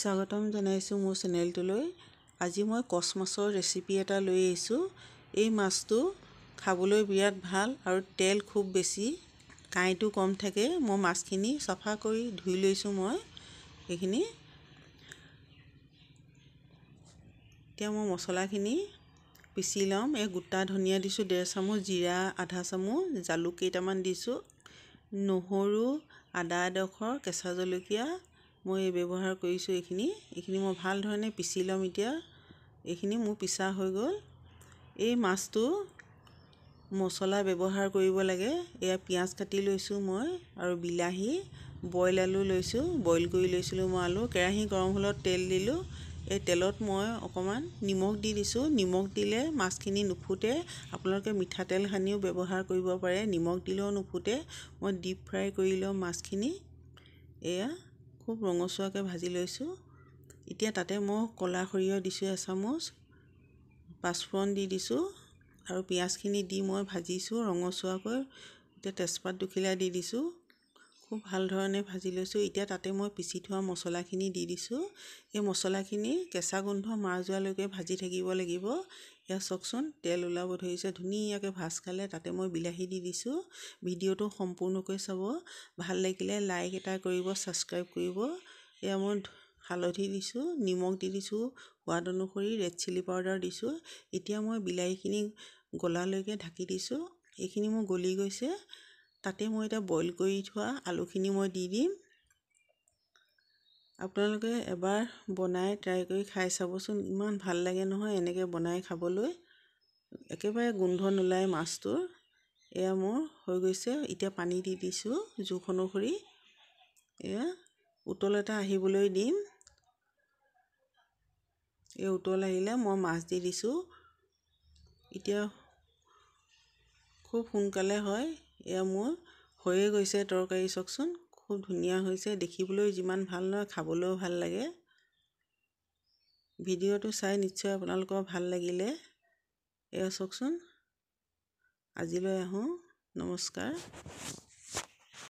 স্বাগতম জনাইছোঁ মোৰ চেনেলটোলৈ আজি মই মাছৰ ৰেচিপি এটা লৈ আহিছোঁ এই মাছটো খাবলৈ বিৰাট ভাল আৰু তেল খুব বেছি কাঁইটো কম থাকে মই মাছখিনি চফা কৰি ধুই লৈছোঁ মই সেইখিনি এতিয়া মই মছলাখিনি পিচি ল'ম এই গোটা ধনিয়া দিছোঁ ডেৰ চামুচ জিৰা আধা চামুচ জালুক কেইটামান দিছোঁ নহৰু আদা এডোখৰ কেঁচা জলকীয়া মই ব্যৱহাৰ কৰিছোঁ এইখিনি এইখিনি মই ভাল ধৰণে পিচি ল'ম এতিয়া এইখিনি মোৰ পিচা হৈ গ'ল এই মাছটো মছলা ব্যৱহাৰ কৰিব লাগে এয়া পিঁয়াজ কাটি লৈছোঁ মই আৰু বিলাহী বইল আলু লৈছোঁ বইল কৰি লৈছিলোঁ মই আলু কেৰাহী গৰম হ'লত তেল দিলোঁ এই তেলত মই অকণমান নিমখ দি দিছোঁ নিমখ দিলে মাছখিনি নুফুটে আপোনালোকে মিঠাতেল সানিও ব্যৱহাৰ কৰিব পাৰে নিমখ দিলেও নুফুটে মই ডিপ ফ্ৰাই কৰি ল'ম মাছখিনি এয়া খুব ৰঙচুৱাকৈ ভাজি লৈছোঁ এতিয়া তাতে মই ক'লা সৰিয়হ দিছোঁ এচামুচ পাঁচফোৰণ দি দিছোঁ আৰু পিঁয়াজখিনি দি মই ভাজিছোঁ ৰঙচুৱাকৈ এতিয়া তেজপাত দুখিলা দি দিছোঁ খুব ভাল ধৰণে ভাজি লৈছোঁ এতিয়া তাতে মই পিচি থোৱা মছলাখিনি দি দিছোঁ এই মছলাখিনি কেঁচা গোন্ধ মাৰ যোৱালৈকে ভাজি থাকিব লাগিব এয়া চাওকচোন তেল ওলাব ধৰিছে ধুনীয়াকৈ ভাজ খালে তাতে মই বিলাহী দি দিছোঁ ভিডিঅ'টো সম্পূৰ্ণকৈ চাব ভাল লাগিলে লাইক এটা কৰিব ছাবস্ক্ৰাইব কৰিব এয়া মই হালধি দিছোঁ নিমখ দি দিছোঁ সোৱাদ অনুসৰি ৰেড চিলি পাউডাৰ দিছোঁ এতিয়া মই বিলাহীখিনি গলালৈকে ঢাকি দিছোঁ এইখিনি মোৰ গলি গৈছে তাতে মই এতিয়া বইল কৰি থোৱা আলুখিনি মই দি দিম আপোনালোকে এবাৰ বনাই ট্ৰাই কৰি খাই চাবচোন ইমান ভাল লাগে নহয় এনেকৈ বনাই খাবলৈ একেবাৰে গোন্ধ নোলায় মাছটোৰ এয়া মোৰ হৈ গৈছে এতিয়া পানী দি দিছোঁ জোখ অনুসৰি এয়া উতল এটা আহিবলৈ দিম এই উতল আহিলে মই মাছ দি দিছোঁ এতিয়া খুব সোনকালে হয় এয়া মোৰ হৈয়ে গৈছে তৰকাৰী চাওকচোন খুব ধুনীয়া হৈছে দেখিবলৈ যিমান ভাল নহয় খাবলৈও ভাল লাগে ভিডিঅ'টো চাই নিশ্চয় আপোনালোকৰ ভাল লাগিলে এয়া চাওকচোন আজিলৈ আহোঁ নমস্কাৰ